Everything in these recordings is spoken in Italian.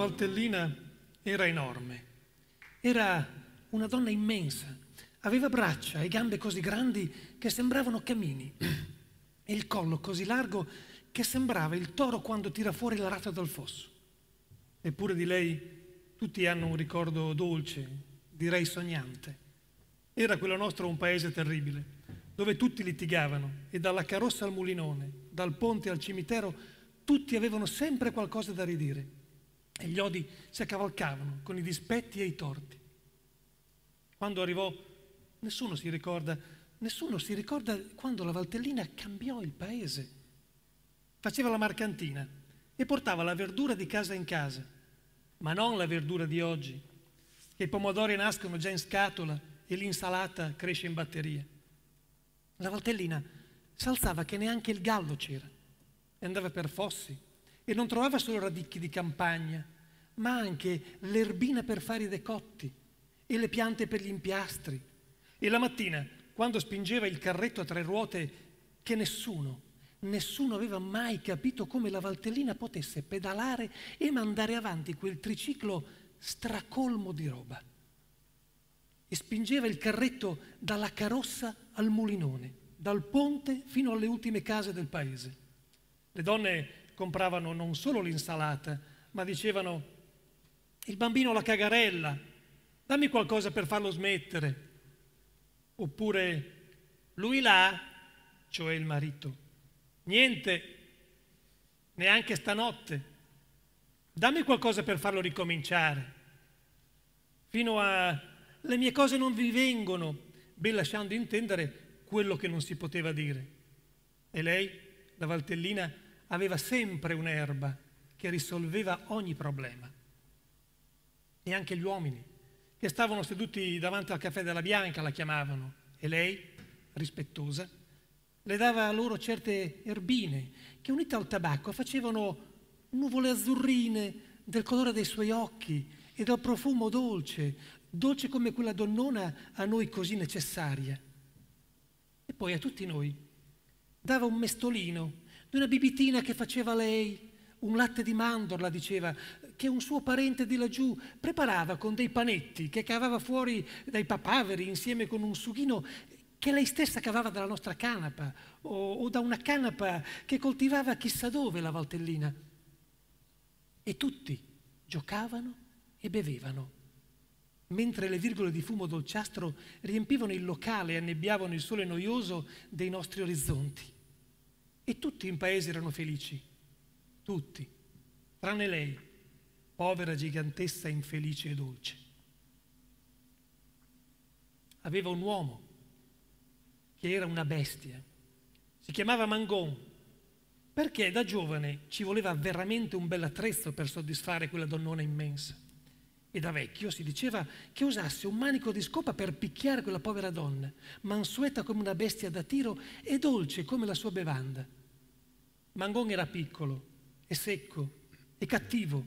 Valtellina era enorme, era una donna immensa, aveva braccia e gambe così grandi che sembravano camini e il collo così largo che sembrava il toro quando tira fuori la rata dal fosso. Eppure di lei tutti hanno un ricordo dolce, direi sognante. Era quello nostro un paese terribile, dove tutti litigavano e dalla carrozza al mulinone, dal ponte al cimitero, tutti avevano sempre qualcosa da ridire e gli odi si accavalcavano con i dispetti e i torti. Quando arrivò, nessuno si ricorda, nessuno si ricorda quando la Valtellina cambiò il paese. Faceva la mercantina e portava la verdura di casa in casa, ma non la verdura di oggi, che i pomodori nascono già in scatola e l'insalata cresce in batteria. La Valtellina s'alzava che neanche il gallo c'era e andava per fossi e non trovava solo radicchi di campagna, ma anche l'erbina per fare i decotti e le piante per gli impiastri. E la mattina, quando spingeva il carretto a tre ruote, che nessuno, nessuno aveva mai capito come la Valtellina potesse pedalare e mandare avanti quel triciclo stracolmo di roba. E spingeva il carretto dalla carossa al mulinone, dal ponte fino alle ultime case del paese. Le donne compravano non solo l'insalata, ma dicevano, il bambino la cagarella, dammi qualcosa per farlo smettere. Oppure, lui là, cioè il marito, niente, neanche stanotte, dammi qualcosa per farlo ricominciare. Fino a le mie cose non vi vengono, ben lasciando intendere quello che non si poteva dire. E lei, la Valtellina, aveva sempre un'erba che risolveva ogni problema. E anche gli uomini, che stavano seduti davanti al caffè della Bianca, la chiamavano, e lei, rispettosa, le dava loro certe erbine che unite al tabacco facevano nuvole azzurrine del colore dei suoi occhi e dal profumo dolce, dolce come quella donnona a noi così necessaria. E poi a tutti noi dava un mestolino di una bibitina che faceva lei, un latte di mandorla, diceva, che un suo parente di laggiù preparava con dei panetti che cavava fuori dai papaveri insieme con un sughino che lei stessa cavava dalla nostra canapa o, o da una canapa che coltivava chissà dove la Valtellina. E tutti giocavano e bevevano, mentre le virgole di fumo dolciastro riempivano il locale e annebbiavano il sole noioso dei nostri orizzonti. E tutti in paese erano felici, tutti, tranne lei, povera gigantessa infelice e dolce. Aveva un uomo che era una bestia, si chiamava Mangon, perché da giovane ci voleva veramente un bel attrezzo per soddisfare quella donnona immensa. E da vecchio si diceva che usasse un manico di scopa per picchiare quella povera donna, mansueta come una bestia da tiro e dolce come la sua bevanda. Mangon era piccolo e secco e cattivo,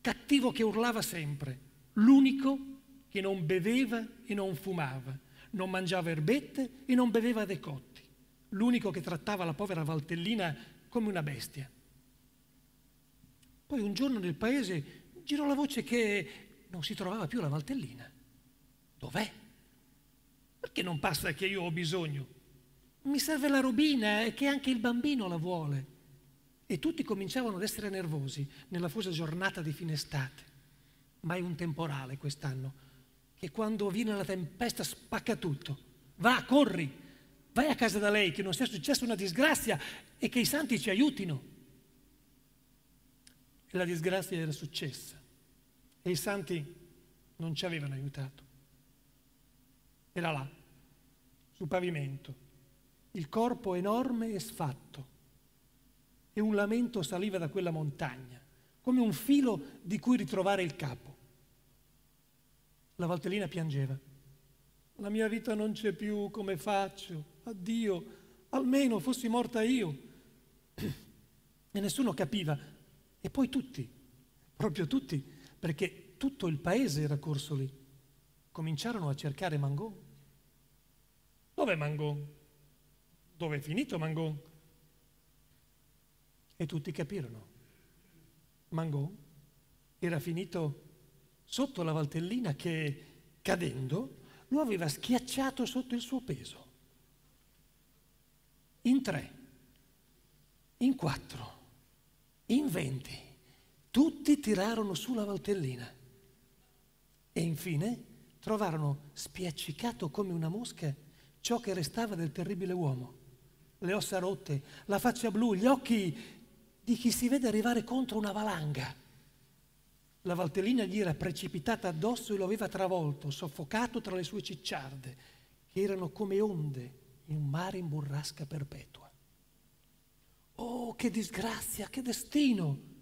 cattivo che urlava sempre, l'unico che non beveva e non fumava, non mangiava erbette e non beveva decotti, l'unico che trattava la povera Valtellina come una bestia. Poi un giorno nel paese girò la voce che non si trovava più la Valtellina. Dov'è? Perché non passa che io ho bisogno? mi serve la robina e eh, che anche il bambino la vuole. E tutti cominciavano ad essere nervosi nella fusa giornata di fine estate. Ma è un temporale quest'anno, che quando viene la tempesta spacca tutto. Va, corri, vai a casa da lei, che non sia successa una disgrazia e che i santi ci aiutino. E la disgrazia era successa e i santi non ci avevano aiutato. Era là, sul pavimento, il corpo enorme e sfatto. E un lamento saliva da quella montagna, come un filo di cui ritrovare il capo. La Valtellina piangeva. La mia vita non c'è più, come faccio? Addio, almeno fossi morta io. E nessuno capiva. E poi tutti, proprio tutti, perché tutto il paese era corso lì. Cominciarono a cercare Mangon. Dov'è Mangon? dove è finito Mangon? E tutti capirono. Mangon era finito sotto la valtellina che, cadendo, lo aveva schiacciato sotto il suo peso. In tre, in quattro, in venti, tutti tirarono sulla valtellina e infine trovarono spiaccicato come una mosca ciò che restava del terribile uomo le ossa rotte, la faccia blu, gli occhi di chi si vede arrivare contro una valanga. La Valtellina gli era precipitata addosso e lo aveva travolto, soffocato tra le sue cicciarde, che erano come onde in un mare in burrasca perpetua. Oh, che disgrazia, che destino!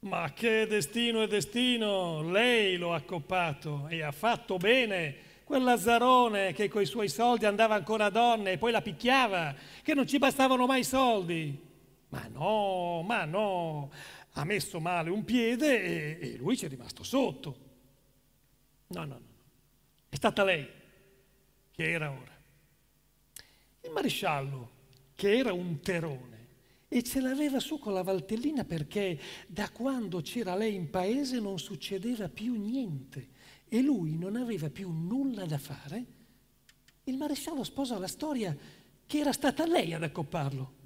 Ma che destino e destino! Lei lo ha coppato e ha fatto bene! quel Lazzarone che coi suoi soldi andava ancora a donne e poi la picchiava, che non ci bastavano mai i soldi. Ma no, ma no, ha messo male un piede e, e lui ci è rimasto sotto. No, no, no, è stata lei che era ora. Il maresciallo, che era un terone, e ce l'aveva su con la Valtellina perché da quando c'era lei in paese non succedeva più niente e lui non aveva più nulla da fare, il maresciallo sposa la storia che era stata lei ad accopparlo.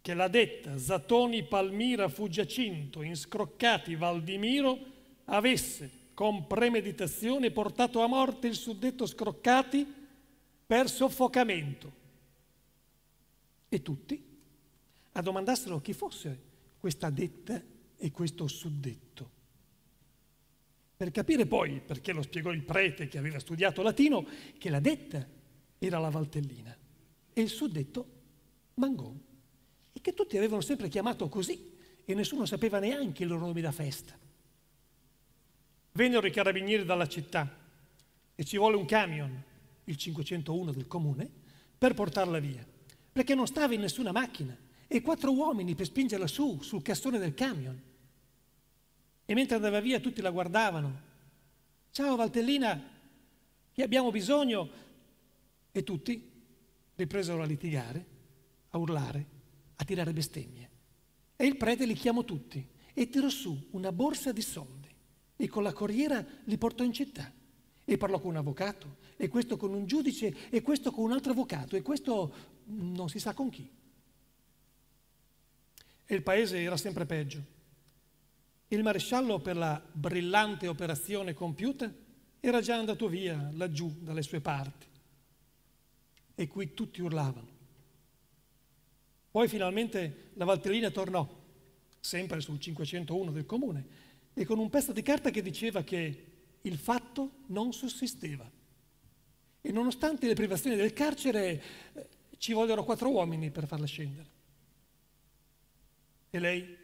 Che l'ha detta Zatoni Palmira fu Giacinto, scroccati Valdimiro, avesse con premeditazione portato a morte il suddetto scroccati per soffocamento. E tutti a domandarselo chi fosse questa detta e questo suddetto per capire poi, perché lo spiegò il prete che aveva studiato latino, che la detta era la Valtellina e il suddetto Mangon, e che tutti avevano sempre chiamato così e nessuno sapeva neanche il loro nome da festa. Vennero i carabinieri dalla città e ci volle un camion, il 501 del comune, per portarla via, perché non stava in nessuna macchina e quattro uomini per spingerla su sul cassone del camion. E mentre andava via tutti la guardavano. Ciao Valtellina, che abbiamo bisogno. E tutti ripresero a litigare, a urlare, a tirare bestemmie. E il prete li chiamò tutti e tirò su una borsa di soldi e con la corriera li portò in città e parlò con un avvocato e questo con un giudice e questo con un altro avvocato e questo non si sa con chi. E il paese era sempre peggio. Il maresciallo, per la brillante operazione compiuta, era già andato via laggiù dalle sue parti. E qui tutti urlavano. Poi finalmente la Valtellina tornò, sempre sul 501 del comune, e con un pezzo di carta che diceva che il fatto non sussisteva. E nonostante le privazioni del carcere, eh, ci vogliono quattro uomini per farla scendere. E lei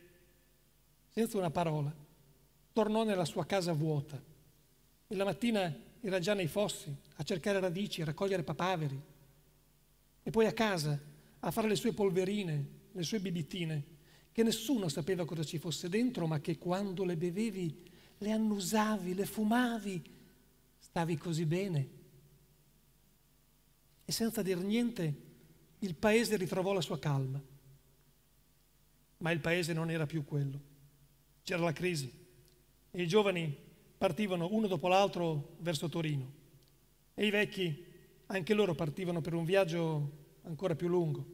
senza una parola. Tornò nella sua casa vuota. E la mattina era già nei fossi a cercare radici, a raccogliere papaveri. E poi a casa a fare le sue polverine, le sue bibitine, che nessuno sapeva cosa ci fosse dentro, ma che quando le bevevi, le annusavi, le fumavi, stavi così bene. E senza dir niente, il paese ritrovò la sua calma. Ma il paese non era più quello c'era la crisi e i giovani partivano uno dopo l'altro verso Torino e i vecchi, anche loro partivano per un viaggio ancora più lungo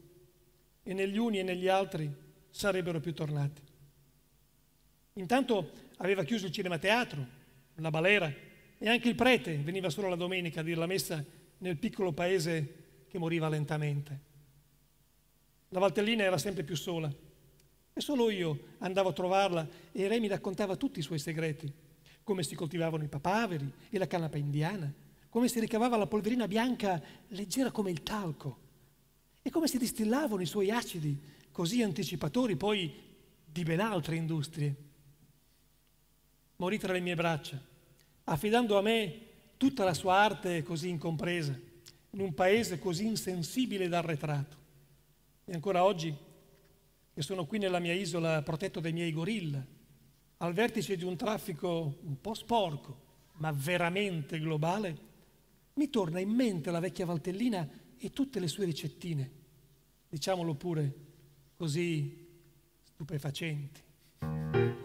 e negli uni e negli altri sarebbero più tornati. Intanto aveva chiuso il cinemateatro, la balera e anche il prete veniva solo la domenica a dire la messa nel piccolo paese che moriva lentamente. La Valtellina era sempre più sola e solo io andavo a trovarla e lei mi raccontava tutti i suoi segreti, come si coltivavano i papaveri e la canapa indiana, come si ricavava la polverina bianca leggera come il talco e come si distillavano i suoi acidi così anticipatori poi di ben altre industrie. Morì tra le mie braccia, affidando a me tutta la sua arte così incompresa, in un paese così insensibile ed arretrato. E ancora oggi e sono qui nella mia isola protetto dai miei gorilla, al vertice di un traffico un po' sporco, ma veramente globale, mi torna in mente la vecchia Valtellina e tutte le sue ricettine, diciamolo pure così stupefacenti.